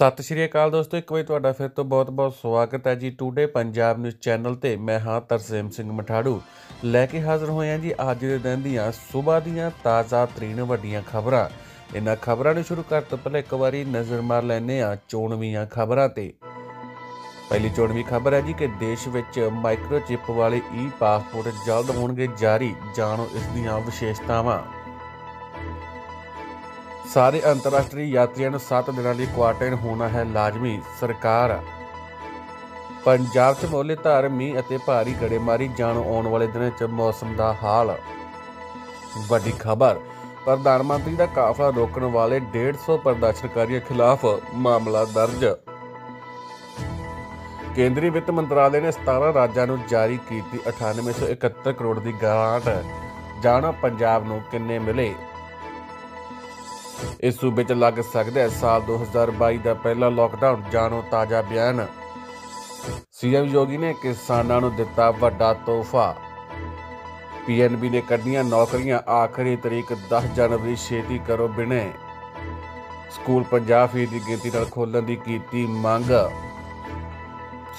ਸਤਿ ਸ਼੍ਰੀ ਅਕਾਲ ਦੋਸਤੋ ਇੱਕ ਵਾਰ ਤੁਹਾਡਾ ਫਿਰ ਤੋਂ ਬਹੁਤ-ਬਹੁਤ ਸਵਾਗਤ ਹੈ ਜੀ ਟੂਡੇ ਪੰਜਾਬ ਨਿਊਜ਼ ਚੈਨਲ ਤੇ ਮੈਂ ਹਾਂ ਤਰਸੇਮ ਸਿੰਘ ਮਠਾੜੂ ਲੈ ਕੇ ਹਾਜ਼ਰ ਹੋਇਆ ਜੀ ਅੱਜ ਦੇ ਦਿਨ ਦੀਆਂ ਸਵੇਰ ਦੀਆਂ ਤਾਜ਼ਾ ਤਰੀਨ ਵੱਡੀਆਂ ਖਬਰਾਂ ਇਹਨਾਂ ਖਬਰਾਂ ਨੂੰ ਸ਼ੁਰੂ ਕਰਨ ਤੋਂ ਪਹਿਲੇ ਇੱਕ ਵਾਰੀ ਨਜ਼ਰ ਮਾਰ ਲੈਨੇ ਆ ਚੋਣਵੀਆਂ ਖਬਰਾਂ ਤੇ ਪਹਿਲੀ ਚੋਣਵੀ ਖਬਰ ਹੈ ਜੀ ਕਿ ਦੇਸ਼ ਵਿੱਚ ਮਾਈਕਰੋਚਿਪ ਵਾਲੇ ਈ ਪਾਸਪੋਰਟ ਜਲਦ ਹੋਣਗੇ ਜਾਰੀ ਜਾਣੋ ਇਸ ਦੀਆਂ ਵਿਸ਼ੇਸ਼ਤਾਵਾਂ ਸਾਰੇ ਅੰਤਰਰਾਸ਼ਟਰੀ ਯਾਤਰੀਆਂ ਨੂੰ 7 ਦਿਨਾਂ ਲਈ ਕੁਆਰੰਟਾਈਨ ਹੋਣਾ ਹੈ ਲਾਜ਼ਮੀ ਸਰਕਾਰ ਪੰਜਾਬ 'ਚ ਮੋਲੇ ਧਾਰ ਅਤੇ ਭਾਰੀ ਗੜੇਮਾਰੀ ਜਾਣ ਆਉਣ ਵਾਲੇ ਦਿਨਾਂ 'ਚ ਮੌਸਮ ਦਾ ਹਾਲ ਵੱਡੀ ਖਬਰ ਪ੍ਰਧਾਨ ਮੰਤਰੀ ਦਾ ਕਾਫਲਾ ਰੋਕਣ ਵਾਲੇ 150 ਪ੍ਰਦਰਸ਼ਨਕਾਰੀਆਂ ਖਿਲਾਫ ਮਾਮਲਾ ਦਰਜ ਕੇਂਦਰੀ ਵਿੱਤ ਮੰਤਰਾਲੇ ਨੇ 17 ਰਾਜਾਂ ਨੂੰ ਜਾਰੀ ਕੀਤੀ 9871 ਕਰੋੜ ਦੀ ਗ੍ਰਾਂਟ ਜਾਣਾ ਪੰਜਾਬ ਨੂੰ ਕਿੰਨੇ ਮਿਲੇ ਇਸ ਸੂਬੇ 'ਚ ਲੱਗ ਸਕਦਾ ਹੈ ਸਾਲ 2022 ਦਾ ਪਹਿਲਾ ਲਾਕਡਾਊਨ ਜਾਣੋ ਤਾਜ਼ਾ ਬਿਆਨ ਸੀਐਮ ਯੋਗੀ ਨੇ ਕਿਸਾਨਾਂ ਨੂੰ ਦਿੱਤਾ ਵੱਡਾ ਤੋਹਫਾ ਪੀਐਨਬੀ ਨੇ ਕੱਢੀਆਂ ਨੌਕਰੀਆਂ ਆਖਰੀ ਤਰੀਕ 10 ਜਨਵਰੀ ਛੇਤੀ ਕਰੋ ਬਿਨੇ ਸਕੂਲ ਪੰਜਾਬ ਫੀਸ ਦੀ ਗਿਣਤੀ ਨਾਲ ਖੋਲਣ ਦੀ ਕੀਤੀ ਮੰਗ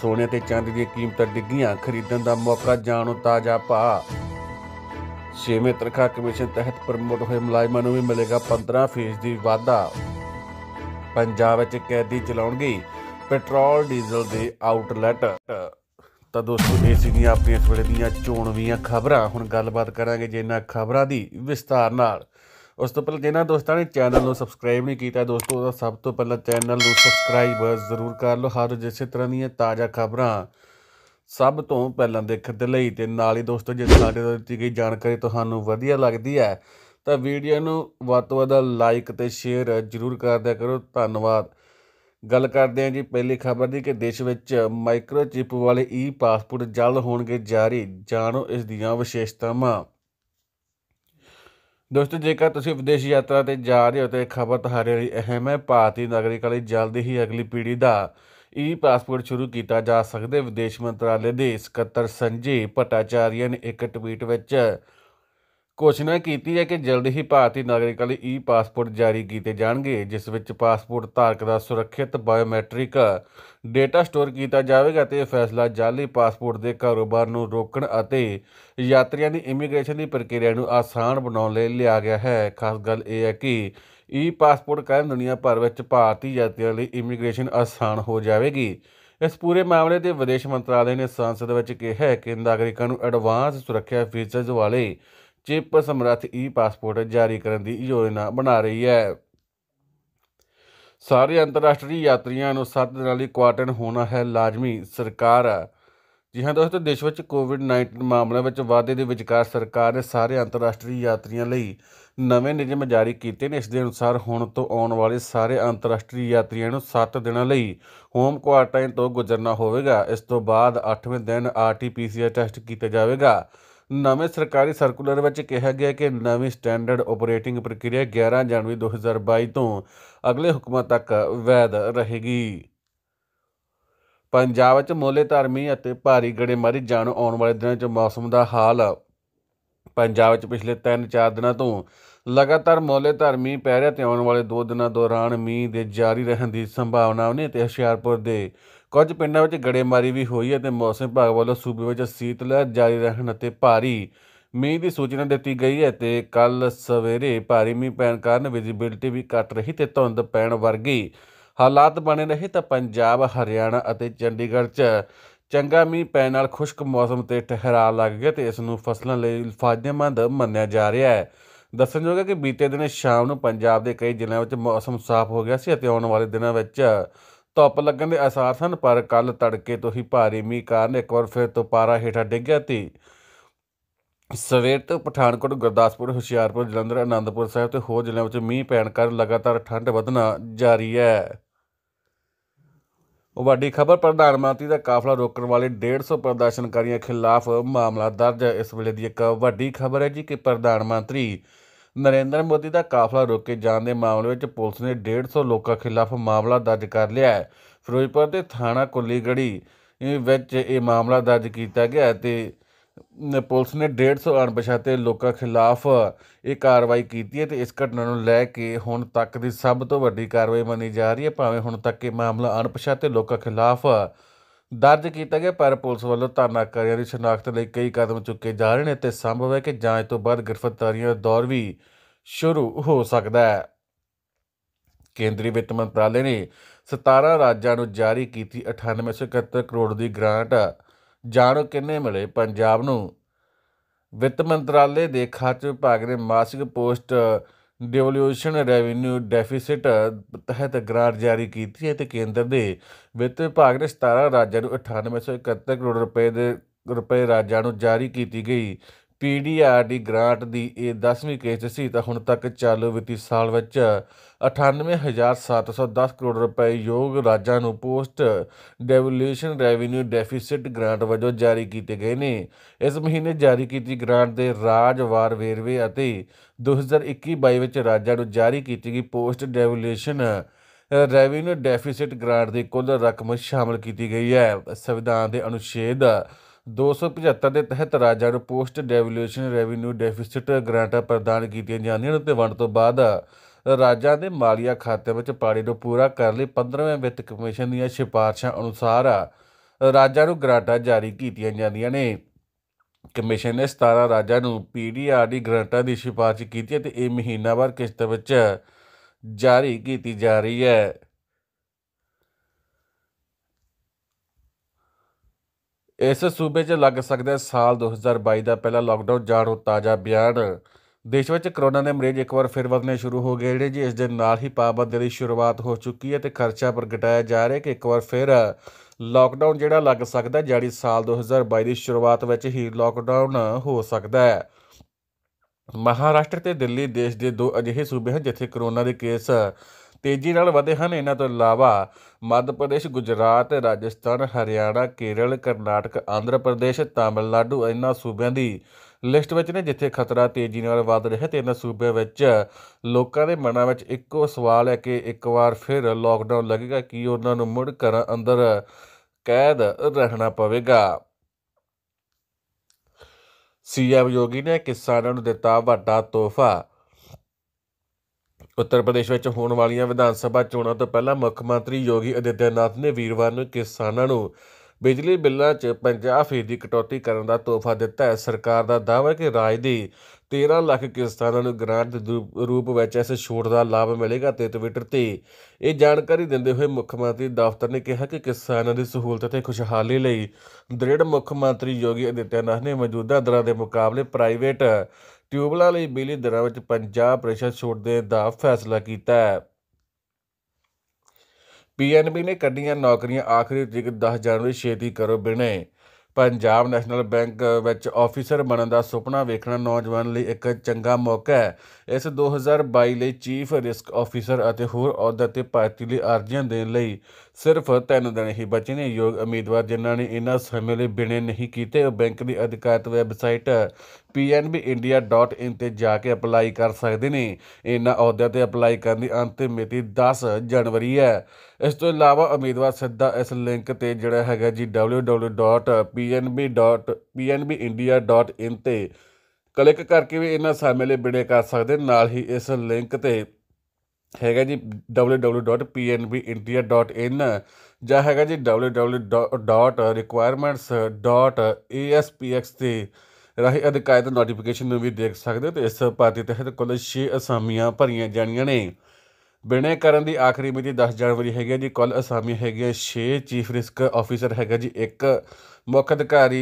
ਸੋਨੇ ਤੇ ਚਾਂਦੀ ਦੀਆਂ ਕੀਮਤਾਂ ਡਿੱਗੀਆਂ ਖਰੀਦਣ ਦਾ ਮੌਕਾ ਜਾਣੋ ਤਾਜ਼ਾ ਪਾ ਛੇਵੇਂ ਤਰਖਾ ਕਮਿਸ਼ਨ ਤਹਿਤ ਪ੍ਰਮੋਟ ਹੋਏ ਮੁਲਾਜ਼ਮਾਂ ਨੂੰ ਵੀ ਮਿਲੇਗਾ 15% ਦੀ ਵਾਧਾ ਪੰਜਾਬ ਵਿੱਚ ਕੈਦੀ ਚਲਾਉਣਗੇ ਪੈਟਰੋਲ ਡੀਜ਼ਲ ਦੇ ਆਊਟਲੈਟ ਤਾਂ ਦੋਸਤੋ ਇਹ ਸੀਗੀਆਂ ਆਪਣੀਆਂ ਇਸ ਵੇਲੇ ਦੀਆਂ ਚੋਣਵੀਆਂ ਖਬਰਾਂ ਹੁਣ ਗੱਲਬਾਤ ਕਰਾਂਗੇ ਜਿਨ੍ਹਾਂ ਖਬਰਾਂ ਦੀ ਵਿਸਤਾਰ ਨਾਲ ਉਸ ਤੋਂ ਪਹਿਲਾਂ ਜਿਨ੍ਹਾਂ ਦੋਸਤਾਂ ਨੇ ਚੈਨਲ ਨੂੰ ਸਬਸਕ੍ਰਾਈਬ ਨਹੀਂ ਕੀਤਾ ਦੋਸਤੋ ਉਹਦਾ ਸਭ ਤੋਂ ਪਹਿਲਾਂ ਚੈਨਲ ਨੂੰ ਸਬਸਕ੍ਰਾਈਬ ਜ਼ਰੂਰ ਕਰ ਲਓ ਹਰ ਜਿਸੇ ਤਰ੍ਹਾਂ ਦੀਆਂ ਤਾਜ਼ਾ ਖਬਰਾਂ ਸਭ ਤੋਂ ਪਹਿਲਾਂ ਦੇਖਣ ਦੇ ਲਈ ਤੇ ਨਾਲ ਹੀ ਦੋਸਤੋ ਜੇ ਸਾਡੇ ਤੋਂ ਦਿੱਤੀ ਗਈ ਜਾਣਕਾਰੀ ਤੁਹਾਨੂੰ ਵਧੀਆ ਲੱਗਦੀ ਹੈ ਤਾਂ ਵੀਡੀਓ ਨੂੰ ਵੱਧ ਤੋਂ ਵੱਧ ਲਾਈਕ ਤੇ ਸ਼ੇਅਰ ਜ਼ਰੂਰ ਕਰ ਦਿਆ ਕਰੋ ਧੰਨਵਾਦ ਗੱਲ ਕਰਦੇ ਹਾਂ ਜੀ ਪਹਿਲੀ ਖਬਰ ਦੀ ਕਿ ਦੇਸ਼ ਵਿੱਚ ਮਾਈਕਰੋਚਿਪ ਵਾਲੇ ਈ ਪਾਸਪੋਰਟ ਜਲ ਹੋਣਗੇ ਜਾਰੀ ਜਾਣੋ ਇਸ ਦੀਆਂ ਵਿਸ਼ੇਸ਼ਤਾਵਾਂ ਦੋਸਤੋ ਜੇਕਰ ਤੁਸੀਂ ਵਿਦੇਸ਼ ਯਾਤਰਾ ਤੇ ਜਾ ਰਹੇ ਹੋ ਤਾਂ ਇਹ ਖਬਰ ਤੁਹਾਡੇ ਲਈ ਅਹਿਮ ਹੈ ਭਾਰਤੀ ਨਾਗਰਿਕਾਂ ਲਈ ਜਲਦੀ ਹੀ ਅਗਲੀ ਪੀੜ੍ਹੀ ਦਾ ਈ ਪਾਸਪੋਰਟ ਸ਼ੁਰੂ ਕੀਤਾ ਜਾ ਸਕਦੇ ਵਿਦੇਸ਼ ਮੰਤਰਾਲੇ ਦੇ ਸਕੱਤਰ ਸੰਜੀ ਭਟਾਚਾਰੀਆ ਨੇ ਇੱਕ ਟਵੀਟ ਵਿੱਚ ਘੋਸ਼ਣਾ ਕੀਤੀ ਹੈ ਕਿ ਜਲਦ ਹੀ ਭਾਰਤੀ ਨਾਗਰਿਕਾਂ ਲਈ ਈ ਪਾਸਪੋਰਟ ਜਾਰੀ ਕੀਤੇ ਜਾਣਗੇ ਜਿਸ ਵਿੱਚ ਪਾਸਪੋਰਟ ਧਾਰਕ ਦਾ ਸੁਰੱਖਿਅਤ ਬਾਇਓਮੈਟ੍ਰਿਕ ਡੇਟਾ ਸਟੋਰ ਕੀਤਾ ਜਾਵੇਗਾ ਤੇ ਇਹ ਫੈਸਲਾ ਜਾਲੀ ਪਾਸਪੋਰਟ ਦੇ ਕਾਰੋਬਾਰ ਨੂੰ ਰੋਕਣ ਅਤੇ ਯਾਤਰੀਆਂ ਦੀ ਇਮੀਗ੍ਰੇਸ਼ਨ ਦੀ ਪ੍ਰਕਿਰਿਆ ਨੂੰ ਆਸਾਨ ਬਣਾਉਣ ਲਈ ਲਿਆ ਗਿਆ ਹੈ ਖਾਸ ਗੱਲ ਇਹ ਹੈ ਕਿ ਈ ਪਾਸਪੋਰਟ ਕਾਇਮ ਦੁਨੀਆ ਭਰ ਵਿੱਚ ਭਾਰਤੀ ਯਾਤਰੀਆਂ ਲਈ ਇਮੀਗ੍ਰੇਸ਼ਨ ਆਸਾਨ ਹੋ ਜਾਵੇਗੀ ਇਸ ਪੂਰੇ ਮਾਮਲੇ ਦੇ ਵਿਦੇਸ਼ ਮੰਤਰਾਲੇ ਨੇ ਸੰਸਦ ਵਿੱਚ ਕਿਹਾ ਹੈ ਕਿ ਨਾਗਰਿਕਾਂ ਨੂੰ ਐਡਵਾਂਸ ਸੁਰੱਖਿਆ ਫੀਚਰਸ ਵਾਲੇ ਚਿਪ ਸਮਰੱਥ ਈ ਪਾਸਪੋਰਟ ਜਾਰੀ ਕਰਨ ਦੀ ਯੋਜਨਾ ਬਣਾ ਰਹੀ ਹੈ ਸਾਰੇ ਅੰਤਰਰਾਸ਼ਟਰੀ ਯਾਤਰੀਆਂ ਨੂੰ 7 ਦਿਨਾਂ ਲਈ ਕੁਆਰਟਨ ਹੋਣਾ ਹੈ ਲਾਜ਼ਮੀ ਸਰਕਾਰ ਜੀ ਹਾਂ ਦੋਸਤੋ ਦੇਸ਼ ਵਿੱਚ ਕੋਵਿਡ-19 ਮਾਮਲਿਆਂ ਵਿੱਚ ਵਾਧੇ ਦੇ ਵਿਚਕਾਰ ਸਰਕਾਰ ਨੇ ਸਾਰੇ ਅੰਤਰਰਾਸ਼ਟਰੀ ਯਾਤਰੀਆਂ ਲਈ ਨਵੇਂ ਨਿਯਮ ਜਾਰੀ ਕੀਤੇ ਨੇ ਇਸ ਦੇ ਅਨੁਸਾਰ ਹੁਣ ਤੋਂ ਆਉਣ ਵਾਲੇ ਸਾਰੇ ਅੰਤਰਰਾਸ਼ਟਰੀ ਯਾਤਰੀਆਂ ਨੂੰ 7 ਦਿਨਾਂ ਲਈ ਹੋਮ ਕੁਆਰਟਾਈਨ ਤੋਂ ਗੁਜ਼ਰਨਾ ਹੋਵੇਗਾ ਇਸ ਤੋਂ ਬਾਅਦ 8ਵੇਂ ਦਿਨ ਆਰ ਟੈਸਟ ਕੀਤਾ ਜਾਵੇਗਾ ਨਵੇਂ ਸਰਕਾਰੀ ਸਰਕੂਲਰ ਵਿੱਚ ਕਿਹਾ ਗਿਆ ਕਿ ਨਵੀਂ ਸਟੈਂਡਰਡ ਆਪਰੇਟਿੰਗ ਪ੍ਰਕਿਰਿਆ 11 ਜਨਵਰੀ 2022 ਤੋਂ ਅਗਲੇ ਹੁਕਮਾਂ ਤੱਕ ਵੈਧ ਰਹੇਗੀ ਪੰਜਾਬ ਵਿੱਚ ਮੋਲੇ ਧਰਮੀ ਅਤੇ ਭਾਰੀ ਗੜੇਮਾਰੀ ਜਾਣ ਆਉਣ ਵਾਲੇ ਦਿਨਾਂ 'ਚ ਮੌਸਮ ਦਾ ਹਾਲ ਪੰਜਾਬ ਵਿੱਚ ਪਿਛਲੇ 3-4 ਦਿਨਾਂ ਤੋਂ ਲਗਾਤਾਰ ਮੌਲੇ ਧਰਮੀ ਪੈ ਰਿਹਾ ਤੇ ਆਉਣ ਵਾਲੇ 2 ਦਿਨਾਂ ਦੌਰਾਨ ਮੀਂਹ ਦੇ ਜਾਰੀ ਰਹਿਣ ਦੀ ਸੰਭਾਵਨਾ ਹੈ ਤੇ ਹਸ਼ਿਆਰਪੁਰ ਦੇ ਕੁਝ ਪਿੰਡਾਂ ਵਿੱਚ ਗੜੇਮਾਰੀ ਵੀ ਹੋਈ ਹੈ ਤੇ ਮੌਸਮ ਵਿਭਾਗ ਵੱਲੋਂ ਸੂਬੇ ਵਿੱਚ ਸੀਤ ਲਹਿਰ ਜਾਰੀ ਰਹਿਣ ਅਤੇ ਭਾਰੀ ਮੀਂਹ ਦੀ ਸੂਚਨਾ ਦਿੱਤੀ ਗਈ ਹੈ ਤੇ ਕੱਲ ਸਵੇਰੇ ਭਾਰੀ ਮੀਂਹ ਪੈਣ ਕਾਰਨ ਵਿਜ਼ਿਬਿਲਟੀ ਵੀ ਘਟ ਰਹੀ ਤੇ ਧੁੰਦ ਪੈਣ ਵਰਗੀ ਹਾਲਾਤ ਬਣੇ ਰਹੇ ਤਾਂ ਪੰਜਾਬ ਹਰਿਆਣਾ ਅਤੇ ਚੰਡੀਗੜ੍ਹ 'ਚ ਚੰਗਾ ਮੀਂਹ ਪੈਣ ਨਾਲ ਖੁਸ਼ਕ ਮੌਸਮ ਤੇ ਠਹਿਰਾ ਲੱਗ ਗਿਆ ਤੇ ਇਸ ਨੂੰ ਫਸਲਾਂ ਲਈ ਫਾਇਦੇਮੰਦ ਮੰਨਿਆ ਜਾ ਰਿਹਾ ਹੈ ਦੱਸਣਯੋਗ ਹੈ ਕਿ ਬੀਤੇ ਦਿਨ ਸ਼ਾਮ ਨੂੰ ਪੰਜਾਬ ਦੇ ਕਈ ਜ਼ਿਲ੍ਹਿਆਂ ਵਿੱਚ ਮੌਸਮ ਸਾਫ਼ ਹੋ ਗਿਆ ਸੀ ਅਤੇ ਆਉਣ ਵਾਲੇ ਦਿਨਾਂ ਵਿੱਚ ਧੁੱਪ ਲੱਗਣ ਦੇ ਆਸਾਰ ਸਨ ਪਰ ਕੱਲ ਤੜਕੇ ਤੋਂ ਹੀ ਭਾਰੀ ਮੀਂਹ ਕਾਰਨ ਇੱਕ ਵਾਰ ਫਿਰ ਤੋਂ ਪਾਰਾ ਹੇਠਾਂ ਡਿੱਗਿਆ ਤੇ ਸਵੇਰ ਤੋਂ ਪਠਾਨਕੋਟ ਗੁਰਦਾਸਪੁਰ ਹੁਸ਼ਿਆਰਪੁਰ ਜਲੰਧਰ ਆਨੰਦਪੁਰ ਸਾਹਿਬ ਤੇ ਹੋਰ ਜ਼ਿਲ੍ਹਿਆਂ ਵਿੱਚ ਮੀਂਹ ਪੈਣ ਕਾਰਨ ਲਗਾਤਾਰ ਠੰਡ ਵਧਣਾ ਜਾਰੀ ਹੈ ਉਹ ਵੱਡੀ ਖਬਰ ਪ੍ਰਧਾਨ ਮੰਤਰੀ ਦਾ ਕਾਫਲਾ ਰੋਕਣ ਵਾਲੇ 150 ਪ੍ਰਦਰਸ਼ਨਕਾਰੀਆਂ ਖਿਲਾਫ ਮਾਮਲਾ ਦਰਜ ਇਸ ਵੇਲੇ ਦੀ ਇੱਕ ਵੱਡੀ ਖਬਰ ਹੈ ਜੀ ਕਿ ਪ੍ਰਧਾਨ ਮੰਤਰੀ ਨਰਿੰਦਰ ਮੋਦੀ ਦਾ ਕਾਫਲਾ ਰੋਕੇ ਜਾਣ ਦੇ ਮਾਮਲੇ ਵਿੱਚ ਪੁਲਿਸ ਨੇ 150 ਲੋਕਾਂ ਖਿਲਾਫ ਮਾਮਲਾ ਦਰਜ ਕਰ ਲਿਆ ਹੈ ਫਿਰੋਜ਼ਪੁਰ ਦੇ ਥਾਣਾ ਕੁੱਲੀਗੜੀ ਵਿੱਚ ਇਹ ਮਾਮਲਾ ਦਰਜ ਕੀਤਾ ਗਿਆ ਤੇ ਪੁਲਿਸ ਨੇ 150 ਅਣਪਛਾਤੇ ਲੋਕਾਂ ਖਿਲਾਫ ਇਹ ਕਾਰਵਾਈ ਕੀਤੀ ਹੈ ਤੇ ਇਸ ਘਟਨਾ ਨੂੰ ਲੈ ਕੇ ਹੁਣ ਤੱਕ ਦੀ ਸਭ ਤੋਂ ਵੱਡੀ ਕਾਰਵਾਈ ਮੰਨੀ ਜਾ ਰਹੀ ਹੈ ਭਾਵੇਂ ਹੁਣ ਤੱਕ ਇਹ ਮਾਮਲਾ ਅਣਪਛਾਤੇ ਲੋਕਾਂ ਖਿਲਾਫ ਦਰਜ ਕੀਤਾ ਗਿਆ ਪਰ ਪੁਲਿਸ ਵੱਲੋਂ ਧਰਨਾਕਾਰੀਆਂ ਦੀ ਸ਼ਨਾਖਤ ਲਈ ਕਈ ਕਦਮ ਚੁੱਕੇ ਜਾ ਰਹੇ ਨੇ ਤੇ ਸੰਭਵ ਹੈ ਕਿ ਜਾਂਚ ਤੋਂ ਬਾਅਦ ਗ੍ਰਿਫਤਾਰੀਆਂ ਦਾ ਦੌਰ ਵੀ ਸ਼ੁਰੂ ਹੋ ਸਕਦਾ ਹੈ ਕੇਂਦਰੀ ਵਿੱਤ ਮੰਤਰਾਲੇ ਨੇ 17 ਰਾਜਾਂ ਨੂੰ ਜਾਰੀ ਕੀਤੀ 9871 ਕਰੋੜ ਦੀ ਗ੍ਰਾਂਟ ਜਾਣੋ ਕਿੰਨੇ ਮਿਲੇ ਪੰਜਾਬ ਨੂੰ ਵਿੱਤ ਮੰਤਰਾਲੇ ਦੇ ਖਾਤੇ ਵਿਭਾਗ ਨੇ ਮਾਸਿਕ ਪੋਸਟ ਡਿਵੋਲੂਸ਼ਨ ਰੈਵਨਿਊ ਡੈਫਿਸਿਟ ਤਹਿਤ ਗਰਾਰ ਜਾਰੀ ਕੀਤੀ ਹੈ ਤੇ ਕੇਂਦਰ ਦੇ ਵਿੱਤ ਵਿਭਾਗ ਨੇ 17 ਰਾਜਾਂ ਨੂੰ 9871 ਕਰੋੜ ਰੁਪਏ ਦੇ ਰੁਪਏ ਰਾਜਾਂ ਨੂੰ ਜਾਰੀ ਕੀਤੀ ਗਈ ਪੀਡੀਆਰਡੀ ਗ੍ਰਾਂਟ ਦੀ ਇਹ 10ਵੀਂ ਕਿਸ਼ਤ ਸੀ ਤਾਂ ਹੁਣ ਤੱਕ ਚਾਲੂ ਵਿੱਤੀ ਸਾਲ ਵਿੱਚ 98710 ਕਰੋੜ ਰੁਪਏ ਯੋਗ ਰਾਜਾਂ ਨੂੰ post devolution revenue deficit grant ਵਜੋਂ ਜਾਰੀ ਕੀਤੇ ਗਏ ਨੇ ਇਸ ਮਹੀਨੇ ਜਾਰੀ ਕੀਤੀ ਗ੍ਰਾਂਟ ਦੇ ਰਾਜਵਾਰ ਵੇਰਵੇ ਅਤੇ 2021-22 ਵਿੱਚ ਰਾਜਾਂ ਨੂੰ ਜਾਰੀ ਕੀਤੀ ਗਈ post devolution revenue deficit grant ਦੀ ਕੁੱਲ ਰਕਮ ਸ਼ਾਮਲ ਕੀਤੀ ਗਈ ਹੈ ਸੰਵਿਧਾਨ ਦੇ ਅਨੁਛੇਦ 275 ਦੇ ਤਹਿਤ ਰਾਜਾਂ ਨੂੰ ਪੋਸਟ ਡੈਵਲੂਸ਼ਨ ਰੈਵਨਿਊ ਡੈਫਿਸਿਟ ਗ੍ਰਾਂਟਾਂ ਪ੍ਰਦਾਨ ਕੀਤੀਆਂ ਜਾਂਦੀਆਂ ਨੇ ਤੇ ਵੰਡ ਤੋਂ ਬਾਅਦ ਰਾਜਾਂ ਦੇ ਮਾਲੀਆ ਖਾਤੇ ਵਿੱਚ ਪਾੜੇ ਨੂੰ ਪੂਰਾ ਕਰਨ ਲਈ 15ਵੇਂ ਵਿੱਤ ਕਮਿਸ਼ਨ ਦੀਆਂ ਸਿਫਾਰਸ਼ਾਂ ਅਨੁਸਾਰ ਰਾਜਾਂ ਨੂੰ ਗ੍ਰਾਂਟਾਂ ਜਾਰੀ ਕੀਤੀਆਂ ਜਾਂਦੀਆਂ ਨੇ ਕਮਿਸ਼ਨ ਨੇ 17 ਰਾਜਾਂ ਨੂੰ ਪੀਡੀਆਰ ਦੀ ਗ੍ਰਾਂਟਾਂ ਦੀ ਸਿਫਾਰਸ਼ ਕੀਤੀ ਹੈ ਤੇ ਇਹ ਮਹੀਨਾਵਾਰ ਕਿਸ਼ਤ ਵਿੱਚ ਜਾਰੀ ਕੀਤੀ ਜਾ ਰਹੀ ਹੈ ਇਸ ਸੂਬੇ 'ਚ ਲੱਗ ਸਕਦਾ ਹੈ ਸਾਲ 2022 ਦਾ ਪਹਿਲਾ ਲਾਕਡਾਊਨ ਜਾਣੋ ਤਾਜ਼ਾ ਬਿਆਨ ਦੇਸ਼ ਵਿੱਚ ਕਰੋਨਾ ਦੇ ਮਰੀਜ਼ ਇੱਕ ਵਾਰ ਫਿਰ ਵਧਨੇ ਸ਼ੁਰੂ ਹੋ ਗਏ ਜਿਹੜੇ ਜੀ ਇਸ ਦੇ ਨਾਲ ਹੀ ਪਾਬੰਦੀ ਦੀ ਸ਼ੁਰੂਆਤ ਹੋ ਚੁੱਕੀ ਹੈ ਤੇ ਖਰਚਾ ਪ੍ਰਗਟਾਇਆ ਜਾ ਰਿਹਾ ਕਿ ਇੱਕ ਵਾਰ ਫਿਰ ਲਾਕਡਾਊਨ ਜਿਹੜਾ ਲੱਗ ਸਕਦਾ ਜਿਹੜੀ ਸਾਲ 2022 ਦੀ ਸ਼ੁਰੂਆਤ ਵਿੱਚ ਹੀ ਲਾਕਡਾਊਨ ਹੋ ਸਕਦਾ ਹੈ ਮਹਾਰਾਸ਼ਟਰ ਤੇ ਦਿੱਲੀ ਦੇਸ਼ ਦੇ ਦੋ ਅਜਿਹੇ ਸੂਬੇ ਹਨ ਜਿੱਥੇ ਕਰੋਨਾ ਦੇ ਕੇਸ ਤੇਜ਼ੀ ਨਾਲ ਵਧੇ ਹਨ ਇਹਨਾਂ ਤੋਂ ਇਲਾਵਾ ਮੱਧ ਪ੍ਰਦੇਸ਼ ਗੁਜਰਾਤ ਰਾਜਸਥਾਨ ਹਰਿਆਣਾ ਕੇਰਲ ਕਰਨਾਟਕ ਆਂਧਰਾ ਪ੍ਰਦੇਸ਼ ਤਾਮਿਲਨਾਡੂ ਇਹਨਾਂ ਸੂਬਿਆਂ ਦੀ ਲਿਸਟ ਵਿੱਚ ਨੇ ਜਿੱਥੇ ਖਤਰਾ ਤੇਜ਼ੀ ਨਾਲ ਵਧ ਰਿਹਾ ਤੇ ਇਹਨਾਂ ਸੂਬਿਆਂ ਵਿੱਚ ਲੋਕਾਂ ਦੇ ਮਨਾਂ ਵਿੱਚ ਇੱਕੋ ਸਵਾਲ ਹੈ ਕਿ ਇੱਕ ਵਾਰ ਫਿਰ ਲਾਕਡਾਊਨ ਲੱਗੇਗਾ ਕੀ ਉਹਨਾਂ ਨੂੰ ਮੁੜ ਘਰਾਂ ਅੰਦਰ ਕੈਦ ਰਹਿਣਾ ਪਵੇਗਾ ਸੀਐਮ ਯੋਗੀ ਨੇ ਕਿਸਾਨਾਂ ਨੂੰ ਦਿੱਤਾ ਵੱਡਾ ਤੋਹਫਾ ਉੱਤਰ ਪ੍ਰਦੇਸ਼ ਵਿੱਚ ਹੋਣ ਵਾਲੀਆਂ ਵਿਧਾਨ ਸਭਾ ਚੋਣਾਂ ਤੋਂ ਪਹਿਲਾਂ ਮੁੱਖ ਮੰਤਰੀ ਯੋਗੀ ਅਦਿੱਤਿਆਨਾਥ ਨੇ ਵੀਰਵਾਰ ਨੂੰ ਕਿਸਾਨਾਂ ਨੂੰ ਬਿਜਲੀ ਬਿੱਲਾਂ 'ਚ 50% ਦੀ ਕਟੌਤੀ ਕਰਨ ਦਾ ਤੋਹਫਾ ਦਿੱਤਾ ਹੈ ਸਰਕਾਰ ਦਾ ਦਾਅਵਾ ਹੈ ਕਿ ਰਾਜ ਦੀ 13 ਲੱਖ ਕਿਸਾਨਾਂ ਨੂੰ ਗ੍ਰਾਂਟ ਦੇ ਰੂਪ ਵਿੱਚ ਇਸ ਛੋਟ ਦਾ ਲਾਭ ਮਿਲੇਗਾ ਤੇ ਟਵਿੱਟਰ ਤੇ ਇਹ ਜਾਣਕਾਰੀ ਦਿੰਦੇ ਹੋਏ ਮੁੱਖ ਮੰਤਰੀ ਦਫ਼ਤਰ ਨੇ ਕਿਹਾ ਕਿ ਕਿਸਾਨਾਂ ਦੀ ਸਹੂਲਤ ਤੇ ਖੁਸ਼ਹਾਲੀ ਲਈ ਦ੍ਰਿੜ ਮੁੱਖ ਮੰਤਰੀ ਯੋਗੀ ਅਦਿੱਤਿਆਨਾਥ ਨੇ ਮੌਜੂਦਾ ਦਰਾਂ ਦੇ ਮੁਕਾਬਲੇ ਪ੍ਰਾਈਵੇਟ ਟਿਊਬਲਾਂ ਲਈ ਬਿਜਲੀ ਦਰਾਂ ਵਿੱਚ 50% ਛੋਟ ਦੇਣ ਦਾ ਫੈਸਲਾ ਕੀਤਾ ਹੈ ਪੀਐਨਬੀ ਨੇ ਕੱਢੀਆਂ ਨੌਕਰੀਆਂ ਆਖਰੀ ਤਰੀਕ 10 ਜਨਵਰੀ ਛੇਤੀ ਕਰੋ ਬਿਨੇ ਪੰਜਾਬ ਨੈਸ਼ਨਲ ਬੈਂਕ ਵਿੱਚ ਆਫੀਸਰ ਬਣਨ ਦਾ ਸੁਪਨਾ ਵੇਖਣਾ ਨੌਜਵਾਨ ਲਈ ਇੱਕ ਚੰਗਾ ਮੌਕਾ ਹੈ ਇਸ 2022 ਲਈ ਚੀਫ ਰਿਸਕ ਆਫੀਸਰ ਅਤੇ ਹੋਰ ਅਹੁਦੇ ਤੇ ਪਾਰਟੀ ਲਈ ਅਰਜ਼ੀਆਂ ਦੇਣ ਲਈ ਸਿਰਫ 3 ਦਿਨ ਹੀ ਬਚੇ ਨੇ ਯੋਗ ਉਮੀਦਵਾਰ ਜਿਨ੍ਹਾਂ ਨੇ ਇਹਨਾਂ ਸਮੇਂ ਲਈ ਬਿਨੇ ਨਹੀਂ ਕੀਤੇ ਉਹ ਬੈਂਕ ਦੀ ਅਧਿਕਾਰਤ ਵੈਬਸਾਈਟ pnbindia.in ਤੇ ਜਾ ਕੇ ਅਪਲਾਈ ਕਰ ਸਕਦੇ ਨੇ ਇਹਨਾਂ ਅਹੁਦਿਆਂ ਤੇ ਅਪਲਾਈ ਕਰਨ ਦੀ ਅੰਤਿਮ ਮਿਤੀ 10 ਜਨਵਰੀ ਹੈ ਇਸ ਤੋਂ ਇਲਾਵਾ ਉਮੀਦਵਾਰ ਸਿੱਧਾ ਇਸ ਲਿੰਕ ਤੇ ਜਿਹੜਾ ਹੈਗਾ ਜੀ www.pnb.pnbindia.in ਤੇ ਕਲਿੱਕ ਕਰਕੇ ਵੀ ਇਹਨਾਂ ਲਈ ਬਿਨੇ ਕਰ ਸਕਦੇ ਨਾਲ ਹੀ ਇਸ ਲਿੰਕ ਤੇ ਹੈਗਾ ਜੀ www.pnbindia.in ਜਾਂ ਹੈਗਾ ਜੀ www.requirements.aspx ਤੇ ਰਾਹੀਂ ਅਧਿਕਾਇਤ ਨੋਟੀਫਿਕੇਸ਼ਨ ਨੂੰ ਵੀ ਦੇਖ ਸਕਦੇ ਹੋ ਤੇ ਇਸ ਪਾਰਟੀ ਤਹਿਤ ਕੁੱਲ 6 ਅਸਾਮੀਆਂ ਭਰੀਆਂ ਜਾਣੀਆਂ ਨੇ ਬਿਨੇ ਕਰਨ ਦੀ ਆਖਰੀ ਮਿਤੀ 10 ਜਨਵਰੀ ਹੈਗੀ ਜੀ ਕੁੱਲ ਅਸਾਮੀਆਂ ਹੈਗੀਆਂ 6 ਚੀਫ ਰਿਸਕ ਆਫੀਸਰ ਹੈਗਾ ਜੀ ਇੱਕ ਮੁੱਖ ਅਧਿਕਾਰੀ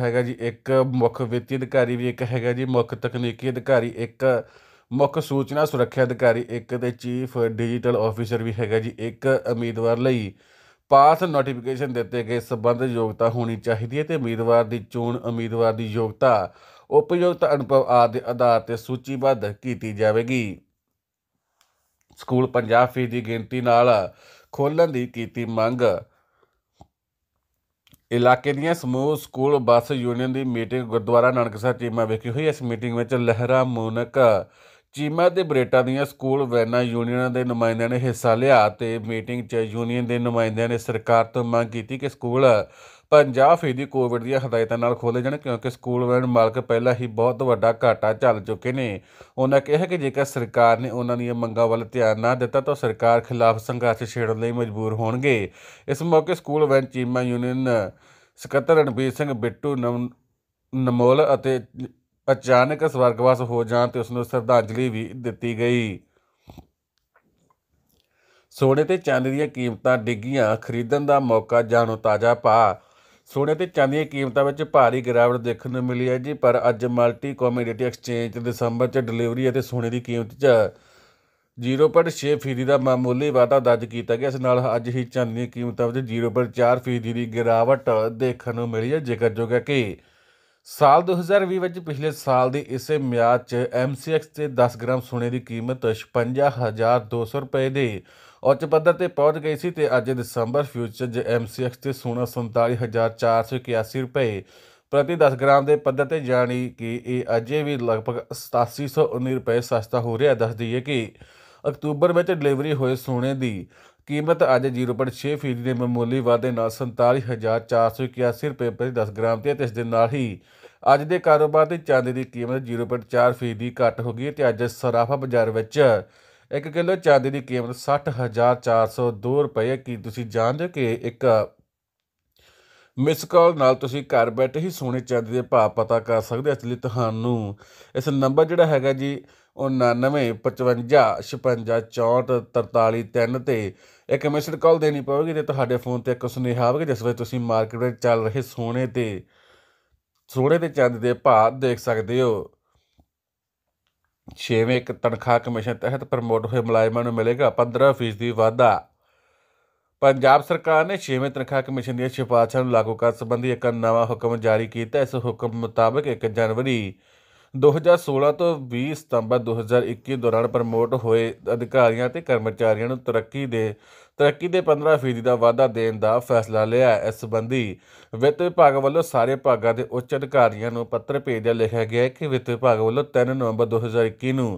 ਹੈਗਾ ਜੀ ਇੱਕ ਮੁੱਖ ਵਿੱਤੀ ਅਧਿਕਾਰੀ ਵੀ ਇੱਕ ਹੈਗਾ ਜੀ ਮੁੱਖ ਤਕਨੀਕੀ ਅਧਿਕਾਰੀ ਇੱਕ ਮੁੱਖ ਸੂਚਨਾ ਸੁਰੱਖਿਆ ਅਧਿਕਾਰੀ ਇੱਕ ਦੇ ਚੀਫ ਡਿਜੀਟਲ ਆਫੀਸਰ ਵੀ ਹੈਗਾ ਜੀ ਇੱਕ ਉਮੀਦਵਾਰ ਲਈ ਪਾਸ ਨੋਟੀਫਿਕੇਸ਼ਨ ਦਿੱਤੇ ਗਏ ਸਬੰਧ ਯੋਗਤਾ ਹੋਣੀ ਚਾਹੀਦੀ ਹੈ ਤੇ ਉਮੀਦਵਾਰ ਦੀ ਚੋਣ ਉਮੀਦਵਾਰ ਦੀ ਯੋਗਤਾ ਉਪਯੋਗਤਾ ਅਨੁਭਵ ਆਦਿ ਦੇ ਆਧਾਰ ਤੇ ਸੂਚੀਬੱਧ ਕੀਤੀ ਜਾਵੇਗੀ ਸਕੂਲ 50% ਦੀ ਗਿਣਤੀ ਨਾਲ ਖੋਲਣ ਦੀ ਕੀਤੀ ਮੰਗ ਇਲਾਕੇ ਦੀਆਂ ਸਮੂਹ ਸਕੂਲ ਬੱਸ ਯੂਨੀਅਨ ਦੀ ਮੀਟਿੰਗ ਗੁਰਦੁਆਰਾ ਨਾਨਕਸਰ ਟੀਮਾਂ ਚੀਮਾ ਵਿਖੇ ਹੋਈ ਇਸ ਮੀਟਿੰਗ ਵਿੱਚ ਲਹਿਰਾ ਮੋਨਕ ਚੀਮਾ ਤੇ ਬਰੇਟਾ ਦੀਆਂ ਸਕੂਲ ਵੈਨਾ ਯੂਨੀਅਨਾਂ ਦੇ ਨੁਮਾਇੰਦਿਆਂ ਨੇ ਹਿੱਸਾ ਲਿਆ ਤੇ ਮੀਟਿੰਗ 'ਚ ਯੂਨੀਅਨ ਦੇ ਨੁਮਾਇੰਦਿਆਂ ਨੇ ਸਰਕਾਰ ਤੋਂ ਮੰਗ ਕੀਤੀ ਕਿ ਸਕੂਲ 50 ਦੀ ਕੋਵਿਡ ਦੀਆਂ ਹਦਾਇਤਾਂ ਨਾਲ ਖੋਲੇ ਜਾਣ ਕਿਉਂਕਿ ਸਕੂਲ ਵੈਨ ਮਾਲਕ ਪਹਿਲਾਂ ਹੀ ਬਹੁਤ ਵੱਡਾ ਘਾਟਾ ਝੱਲ ਚੁੱਕੇ ਨੇ ਉਹਨਾਂ ਕਿਹਾ ਕਿ ਜੇਕਰ ਸਰਕਾਰ ਨੇ ਉਹਨਾਂ ਦੀਆਂ ਮੰਗਾਂ ਵੱਲ ਧਿਆਨ ਨਾ ਦਿੱਤਾ ਤਾਂ ਸਰਕਾਰ ਖਿਲਾਫ ਸੰਘਰਸ਼ ਛੇੜਨ ਲਈ ਮਜਬੂਰ ਹੋਣਗੇ ਇਸ ਮੌਕੇ ਸਕੂਲ ਵੈਨ ਚੀਮਾ ਯੂਨੀਅਨ ਸਕੱਤਰ ਰਣਬੀਰ ਸਿੰਘ ਬਿੱਟੂ ਨਮੋਲ ਅਤੇ ਅਚਾਨਕ ਸਵਰਗਵਾਸ ਹੋ ਜਾਣ ਤੇ ਉਸ ਨੂੰ ਸ਼ਰਧਾਂਜਲੀ ਵੀ ਦਿੱਤੀ ਗਈ ਸੋਨੇ ਤੇ ਚਾਂਦੀ ਦੀਆਂ ਕੀਮਤਾਂ ਡਿੱਗੀਆਂ ਖਰੀਦਣ ਦਾ ਮੌਕਾ ਜਾਣੋ ਤਾਜ਼ਾ ਪਾ ਸੋਨੇ ਤੇ ਚਾਂਦੀ ਦੀਆਂ ਕੀਮਤਾਂ ਵਿੱਚ ਭਾਰੀ ਗਿਰਾਵਟ ਦੇਖਣ ਨੂੰ ਮਿਲੀ ਹੈ ਜੀ ਪਰ ਅੱਜ ਮਲਟੀ ਕਮੋਡਿਟੀ ਐਕਸਚੇਂਜ ਦਸੰਬਰ 'ਚ ਡਿਲੀਵਰੀ ਅਤੇ ਸੋਨੇ ਦੀ ਕੀਮਤ 'ਚ 0.6 ਫੀਸਦੀ ਦਾ ਮਾਮੂਲੀ ਵਾਧਾ ਦਰਜ ਕੀਤਾ ਗਿਆ ਇਸ ਨਾਲ ਅੱਜ ਹੀ ਚਾਂਦੀ ਦੀਆਂ ਕੀਮਤਾਂ ਵਿੱਚ 0.4 ਫੀਸਦੀ ਦੀ ਗਿਰਾਵਟ ਦੇਖਣ ਨੂੰ ਮਿਲੀ ਹੈ ਜੇਕਰ ਜੋ ਕਿ ਸਾਲ 2020 ਵਿੱਚ ਪਿਛਲੇ ਸਾਲ ਦੀ ਇਸੇ ਮਿਆਦ 'ਚ MCX ਤੇ 10 ਗ੍ਰਾਮ ਸੋਨੇ ਦੀ ਕੀਮਤ 56200 ਰੁਪਏ ਦੇ ਉੱਚ ਪੱਧਰ ਤੇ ਪਹੁੰਚ ਗਈ ਸੀ ਤੇ ਅੱਜ ਦਸੰਬਰ ਫਿਊਚਰ 'ਚ MCX ਤੇ ਸੋਨਾ 47481 ਰੁਪਏ ਪ੍ਰਤੀ 10 ਗ੍ਰਾਮ ਦੇ ਪੱਧਰ ਤੇ ਜਾਣੀ ਕਿ ਇਹ ਅਜੇ ਵੀ ਲਗਭਗ 8719 ਰੁਪਏ ਸਸਤਾ ਹੋ ਰਿਹਾ ਦੱਸ ਦਈਏ ਕਿ ਅਕਤੂਬਰ ਵਿੱਚ ਡਿਲੀਵਰੀ ਹੋਏ ਸੋਨੇ ਦੀ ਕੀਮਤ ਅੱਜ 0.6 ਫੀਸਦੀ ਦੇ ਮਾਮੂਲੀ ਵਾਧੇ ਨਾਲ 47481 ਰੁਪਏ ਪ੍ਰਤੀ 10 ਗ੍ਰਾਮ ਤੇ ਇਸ ਦੇ ਨਾਲ ਹੀ ਅੱਜ ਦੇ ਕਾਰੋਬਾਰ ਤੇ ਚਾਂਦੀ ਦੀ ਕੀਮਤ 0.4 ਫੀਸਦੀ ਘਟ ਹੋ ਗਈ ਤੇ ਅੱਜ ਸਰਾਫਾ ਬਾਜ਼ਾਰ ਵਿੱਚ 1 ਕਿਲੋ ਚਾਂਦੀ ਦੀ ਕੀਮਤ 60402 ਰੁਪਏ ਕੀ ਤੁਸੀਂ ਜਾਣਦੇ ਹੋ ਕਿ ਇੱਕ ਮਿਸ ਕਾਲ ਨਾਲ ਤੁਸੀਂ ਘਰ ਬੈਠੇ ਹੀ ਸੋਨੇ ਚਾਂਦੀ ਦੇ ਭਾਅ ਪਤਾ ਕਰ ਸਕਦੇ ਹੋ ਇਸ ਤੁਹਾਨੂੰ ਇਸ ਨੰਬਰ ਜਿਹੜਾ ਹੈਗਾ ਜੀ 9955564433 ਤੇ ਇੱਕ ਮਿਸਡ ਕਾਲ ਦੇਣੀ ਪਵੇਗੀ ਤੇ ਤੁਹਾਡੇ ਫੋਨ ਤੇ ਇੱਕ ਸੁਨੇਹਾ ਆਵੇਗਾ ਜਿਸ ਵਿੱਚ ਤੁਸੀਂ ਮਾਰਕੀਟ ਵਿੱਚ ਚੱਲ ਰਹੇ ਸੋਨੇ ਤੇ ਸੋਨੇ ਤੇ ਚਾਂਦੀ ਦੇ ਭਾਅ ਦੇਖ ਸਕਦੇ ਹੋ ਛੇਵੇਂ ਇੱਕ ਤਨਖਾਹ ਕਮਿਸ਼ਨ ਤਹਿਤ ਪ੍ਰਮੋਟ ਹੋਏ ਮੁਲਾਜ਼ਮਾਂ ਨੂੰ ਮਿਲੇਗਾ 15% ਦੀ ਵਾਧਾ ਪੰਜਾਬ ਸਰਕਾਰ ਨੇ 6ਵੇਂ ਤਨਖਾਹ ਕਮਿਸ਼ਨ ਦੀਆਂ ਸਿਫਾਰਸ਼ਾਂ ਨੂੰ ਲਾਗੂ ਕਰਨ ਸੰਬੰਧੀ ਇੱਕ ਨਵਾਂ ਹੁਕਮ ਜਾਰੀ ਕੀਤਾ ਇਸ ਹੁਕਮ ਮੁਤਾਬਕ 1 ਜਨਵਰੀ 2016 ਤੋਂ 20 ਸਤੰਬਰ 2021 ਦੌਰਾਨ ਪ੍ਰਮੋਟ ਹੋਏ ਅਧਿਕਾਰੀਆਂ ਤੇ ਕਰਮਚਾਰੀਆਂ ਨੂੰ ਤਰੱਕੀ ਦੇ ਤਰੱਕੀ ਦੇ 15% ਦਾ ਵਾਅਦਾ ਦੇਣ ਦਾ ਫੈਸਲਾ ਲਿਆ ਇਸ ਸੰਬੰਧੀ ਵਿੱਤ ਵਿਭਾਗ ਵੱਲੋਂ ਸਾਰੇ ਭਾਗਾਂ ਦੇ ਉੱਚ ਅਧਿਕਾਰੀਆਂ ਨੂੰ ਪੱਤਰ ਭੇਜਿਆ ਲਿਖਿਆ ਗਿਆ ਹੈ ਕਿ ਵਿੱਤ ਵਿਭਾਗ ਵੱਲੋਂ 3 ਨਵੰਬਰ 2021 ਨੂੰ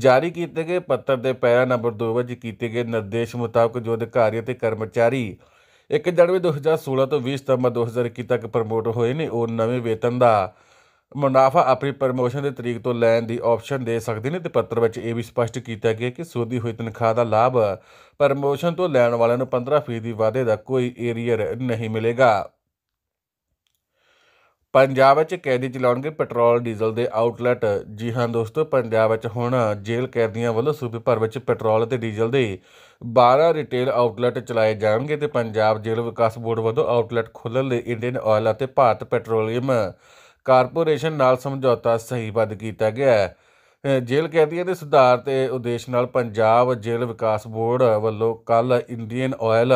ਜਾਰੀ ਕੀਤੇ ਗਏ ਪੱਤਰ ਦੇ ਪੈਰਾ ਨੰਬਰ 2 ਵਿੱਚ ਕੀਤੇ ਗਏ ਨਿਰਦੇਸ਼ ਮੁਤਾਬਕ ਜੋ ਅਧਿਕਾਰੀ ਅਤੇ ਕਰਮਚਾਰੀ 1 ਜਨਵਰੀ 2016 ਤੋਂ 20 ਸਤੰਬਰ 2021 ਤੱਕ ਪ੍ਰਮੋਟ ਹੋਏ ਨੇ ਉਹ ਨਵੇਂ ਵੇਤਨ ਦਾ ਮੁਨਾਫਾ ਆਪਣੀ ਪ੍ਰਮੋਸ਼ਨ ਦੇ ਤਰੀਕ ਤੋਂ ਲੈਣ ਦੀ ਆਪਸ਼ਨ ਦੇ ਸਕਦੇ ਨੇ ਤੇ ਪੱਤਰ ਵਿੱਚ ਇਹ ਵੀ ਸਪਸ਼ਟ ਕੀਤਾ ਗਿਆ ਕਿ ਸੋਧੀ ਹੋਈ ਤਨਖਾਹ ਦਾ ਲਾਭ ਪ੍ਰਮੋਸ਼ਨ ਤੋਂ ਲੈਣ ਵਾਲਿਆਂ ਨੂੰ 15% ਦੀ ਵਾਧੇ ਦਾ ਕੋਈ ਏਰੀਅਰ ਨਹੀਂ ਮਿਲੇਗਾ ਪੰਜਾਬ ਵਿੱਚ ਕੈਦੀ ਚਲਾਉਣਗੇ ਪੈਟਰੋਲ ਡੀਜ਼ਲ ਦੇ ਆਊਟਲੈਟ ਜੀ ਹਾਂ ਦੋਸਤੋ ਪੰਜਾਬ ਵਿੱਚ ਹੁਣ ਜੇਲ੍ਹ ਕੈਦੀਆਂ ਵੱਲੋਂ ਸੂਬੇ ਭਰ ਵਿੱਚ ਪੈਟਰੋਲ ਅਤੇ ਡੀਜ਼ਲ ਦੇ 12 ਰਿਟੇਲ ਆਊਟਲੈਟ ਚਲਾਏ ਜਾਣਗੇ ਤੇ ਪੰਜਾਬ ਜੇਲ੍ਹ ਵਿਕਾਸ ਬੋਰਡ ਵੱਲੋਂ ਆਊਟਲੈਟ ਖੋਲ੍ਹਣ ਲਈ ਇੰਡੀਅਨ ਆਇਲ ਅਤੇ ਭਾਰਤ ਪੈਟਰੋਲੀਅਮ ਕਾਰਪੋਰੇਸ਼ਨ ਨਾਲ ਸਮਝੌਤਾ ਸਹੀਬੱਧ ਕੀਤਾ ਗਿਆ ਹੈ ਜੇਲ੍ਹ ਕੈਦੀਆਂ ਦੇ ਸੁਧਾਰ ਤੇ ਉਦੇਸ਼ ਨਾਲ ਪੰਜਾਬ ਜੇਲ੍ਹ ਵਿਕਾਸ ਬੋਰਡ ਵੱਲੋਂ ਕੱਲ ਇੰਡੀਅਨ ਆਇਲ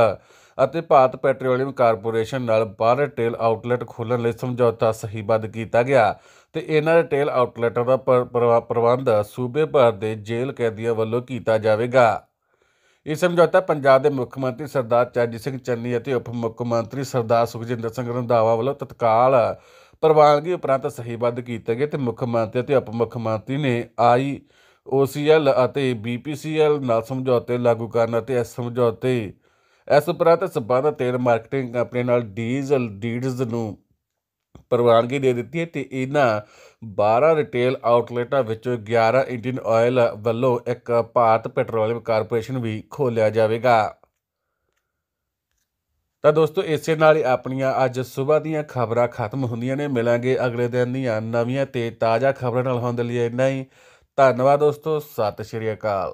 ਅਤੇ ਭਾਰਤ ਪੈਟਰੋਲੀਅਮ ਕਾਰਪੋਰੇਸ਼ਨ ਨਾਲ 12 ਰਿਟੇਲ ਆਊਟਲੈਟ ਖੋਲਣ ਲਈ ਸਮਝੌਤਾ ਸਹੀਬੱਧ ਕੀਤਾ ਗਿਆ ਤੇ ਇਹਨਾਂ ਰਿਟੇਲ ਆਊਟਲੈਟਾਂ ਦਾ ਪ੍ਰਬੰਧ ਸੂਬੇ ਭਰ ਦੇ ਜੇਲ੍ਹ ਕੈਦੀਆਂ ਵੱਲੋਂ ਕੀਤਾ ਜਾਵੇਗਾ ਇਹ ਸਮਝੌਤਾ ਪੰਜਾਬ ਦੇ ਮੁੱਖ ਮੰਤਰੀ ਸਰਦਾਰ ਚਾਜੀ ਸਿੰਘ ਚੰਨੀ ਅਤੇ ਉਪ ਮੁੱਖ ਮੰਤਰੀ ਸਰਦਾਰ ਸੁਖਜਿੰਦਰ ਸਿੰਘ ਰੰਧਾਵਾ ਵੱਲੋਂ ਤਤਕਾਲ ਪ੍ਰਵਾਨਗੀ ਉਪਰੰਤ ਸਹੀਬੱਧ ਕੀਤੇ ਗਏ ਤੇ ਮੁੱਖ ਮੰਤਰੀ ਅਤੇ ਉਪ ਮੁੱਖ ਮੰਤਰੀ ਨੇ ਆਈ OCL ਅਤੇ BPCL ਨਾਲ ਸਮਝੌਤੇ ਲਾਗੂ ਕਰਨ ਅਤੇ ਇਸ ਸਮਝੌਤੇ ਇਸ ਉਪਰੰਤ ਸਬੰਧਤ ਤੇਲ ਮਾਰਕੀਟਿੰਗ ਕੰਪਨੀ ਨਾਲ ਡੀਜ਼ਲ ਡੀਡਸ ਨੂੰ ਪ੍ਰਵਾਨਗੀ ਦੇ ਦਿੱਤੀ ਹੈ ਤੇ ਇਹਨਾਂ 12 ਰਿਟੇਲ ਆਊਟਲੈਟਾਂ ਵਿੱਚੋਂ 11 ਇੰਡੀਅਨ ਆਇਲ ਵੱਲੋਂ ਇੱਕ ਭਾਰਤ ਪੈਟਰੋਲੀਅਮ ਕਾਰਪੋਰੇਸ਼ਨ ਵੀ ਖੋਲਿਆ ਜਾਵੇਗਾ ਤਾਂ ਦੋਸਤੋ ਇਸੇ ਨਾਲ ਹੀ ਆਪਣੀਆਂ ਅੱਜ ਸਵੇਰ ਦੀਆਂ ਖਬਰਾਂ ਖਤਮ ਹੁੰਦੀਆਂ ਨੇ ਮਿਲਾਂਗੇ ਅਗਲੇ ਦਿਨ ਦੀਆਂ ਨਵੀਆਂ ਤੇ ਤਾਜ਼ਾ ਖਬਰਾਂ ਨਾਲ ਹੋਣ ਦੇ ਲਈ ਇੰਨਾ ਹੀ ਧੰਨਵਾਦ ਦੋਸਤੋ ਸਤਿ ਸ਼੍ਰੀ ਅਕਾਲ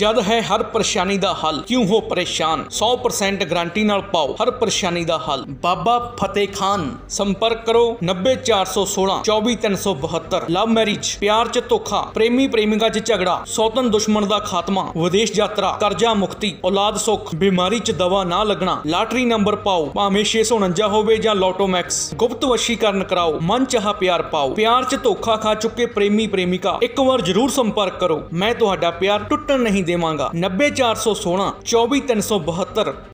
ਜਦ ਹੈ ਹਰ ਪਰੇਸ਼ਾਨੀ ਦਾ ਹੱਲ ਕਿਉਂ ਹੋ ਪਰੇਸ਼ਾਨ 100% ਗਾਰੰਟੀ ਨਾਲ ਪਾਓ ਹਰ ਪਰੇਸ਼ਾਨੀ ਦਾ ਹੱਲ ਬਾਬਾ ਫਤਿਹ ਖਾਨ ਸੰਪਰਕ ਕਰੋ 90416 24372 ਲਵ ਮੈਰਿਜ ਪਿਆਰ ਚ ਧੋਖਾ ਪ੍ਰੇਮੀ ਪ੍ਰੇਮਿਕਾ ਚ ਝਗੜਾ ਸੌਤਨ ਦੁਸ਼ਮਣ ਦਾ ਖਾਤਮਾ ਵਿਦੇਸ਼ ਯਾਤਰਾ ਕਰਜ਼ਾ ਮੁਕਤੀ ਔਲਾਦ ਸੁਖ ਬਿਮਾਰੀ ਚ ਦਵਾ ਨਾ ਲੱਗਣਾ ਲਾਟਰੀ ਨੰਬਰ ਪਾਓ ਭਾਵੇਂ 649 ਹੋਵੇ ਜਾਂ ਲੋਟੋ ਮੈਕਸ ਗੁਪਤ ਵਸ਼ੀਕਰਨ ਕਰਾਓ ਮਨ ਚਾਹਾ ਪਿਆਰ ਪਾਓ ਪਿਆਰ ਚ ਧੋਖਾ ਖਾ ਚੁੱਕੇ ਪ੍ਰੇਮੀ ਪ੍ਰੇਮਿਕਾ ਇੱਕ ਵਾਰ ਜ਼ਰੂਰ ਸੰਪਰਕ ਕਰੋ ਮੈਂ ਤੁਹਾਡਾ ਪਿਆਰ ਟੁੱਟਣ ਨਹੀਂ ਨਹੀਂ ਦੇਵਾਂਗਾ 90416 24372